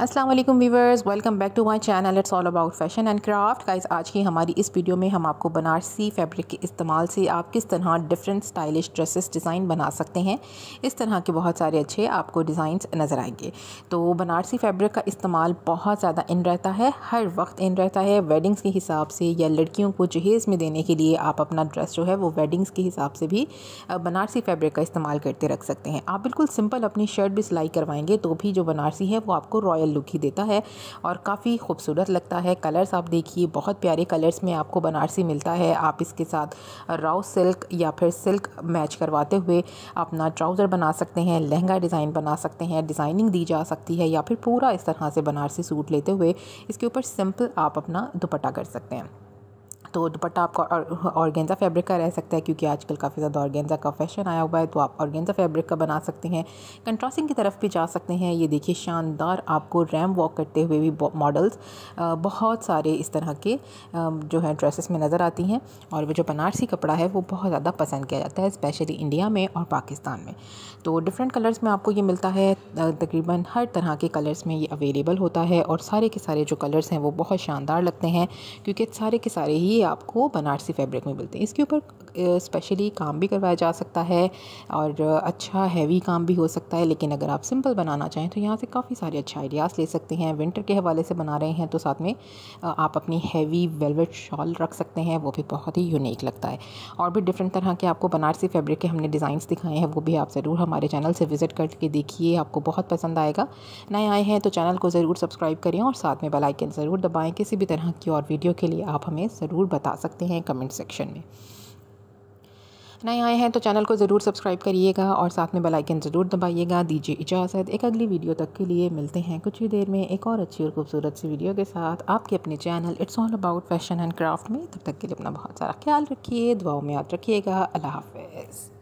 अस्सलाम वालेकुम welcome back to my channel it's all about fashion and craft guys आज की हमारी इस वीडियो में हम आपको बनारसी फैब्रिक के इस्तेमाल से आप किस तरह डिफरेंट स्टाइलिश ड्रेसेस डिज़ाइन बना सकते हैं इस तरह के बहुत सारे अच्छे आपको डिज़ाइन नज़र आएंगे तो बनारसी फैब्रिक का इस्तेमाल बहुत ज़्यादा इन रहता है हर वक्त इन रहता है वेडिंग्स के हिसाब से या लड़कियों को जहेज़ में देने के लिए आप अपना ड्रेस जो है वो वेडिंग्स के हिसाब से भी बनारसी फैब्रिक का इस्तेमाल करते रख सकते हैं आप बिल्कुल सिंपल अपनी शर्ट भी सिलाई करवाएंगे तो भी जो बनारसी है वो आपको रॉयल लुक ही देता है और काफ़ी खूबसूरत लगता है कलर्स आप देखिए बहुत प्यारे कलर्स में आपको बनारसी मिलता है आप इसके साथ राउ सिल्क या फिर सिल्क मैच करवाते हुए अपना ट्राउज़र बना सकते हैं लहंगा डिज़ाइन बना सकते हैं डिज़ाइनिंग दी जा सकती है या फिर पूरा इस तरह से बनारसी सूट लेते हुए इसके ऊपर सिंपल आप अपना दुपट्टा कर सकते हैं तो दुपट्टा आपका ऑर्गेंजा हाँ, फैब्रिक का रह सकता है क्योंकि आजकल काफ़ी ज़्यादा ऑर्गेंजा का फैशन आया हुआ है तो आप ऑर्गेंजा फैब्रिक का बना सकते हैं कंट्रास्टिंग की तरफ भी जा सकते हैं ये देखिए शानदार आपको रैम वॉक करते हुए भी मॉडल्स बहुत सारे इस तरह के जो है ड्रेसेस में नज़र आती हैं और वो जो बनारसी कपड़ा है वो बहुत ज़्यादा पसंद किया जाता है स्पेशली इंडिया में और पाकिस्तान में तो डिफरेंट कलर्स में आपको ये मिलता है तकरीबन हर तरह के कलर्स में ये अवेलेबल होता है और सारे के सारे जो कलर्स हैं वो बहुत शानदार लगते हैं क्योंकि सारे के सारे ही आपको बनारसी फैब्रिक में मिलते हैं इसके ऊपर स्पेशली काम भी करवाया जा सकता है और अच्छा हैवी काम भी हो सकता है लेकिन अगर आप सिंपल बनाना चाहें तो यहाँ से काफ़ी सारे अच्छे आइडियाज़ ले सकते हैं विंटर के हवाले से बना रहे हैं तो साथ में आप अपनी हैवी वेलवेट शॉल रख सकते हैं वो भी बहुत ही यूनिक लगता है और भी डिफरेंट तरह के आपको बनारसी फैब्रिक के हमने डिज़ाइंस दिखाए हैं वो भी आप ज़रूर हमारे चैनल से विज़िट करके देखिए आपको बहुत पसंद आएगा नए आए हैं तो चैनल को ज़रूर सब्सक्राइब करें और साथ में बेलाइकन ज़रूर दबाएँ किसी भी तरह की और वीडियो के लिए आप हमें ज़रूर बता सकते हैं कमेंट सेक्शन में नए आए हैं तो चैनल को ज़रूर सब्सक्राइब करिएगा और साथ में बेल आइकन ज़रूर दबाइएगा दीजिए इजाज़त एक अगली वीडियो तक के लिए मिलते हैं कुछ ही देर में एक और अच्छी और खूबसूरत सी वीडियो के साथ आपके अपने channel it's all about fashion and craft में तब तक के लिए अपना बहुत सारा ख्याल रखिए दुआओं में याद रखिएगा अल्लाह हाफिज़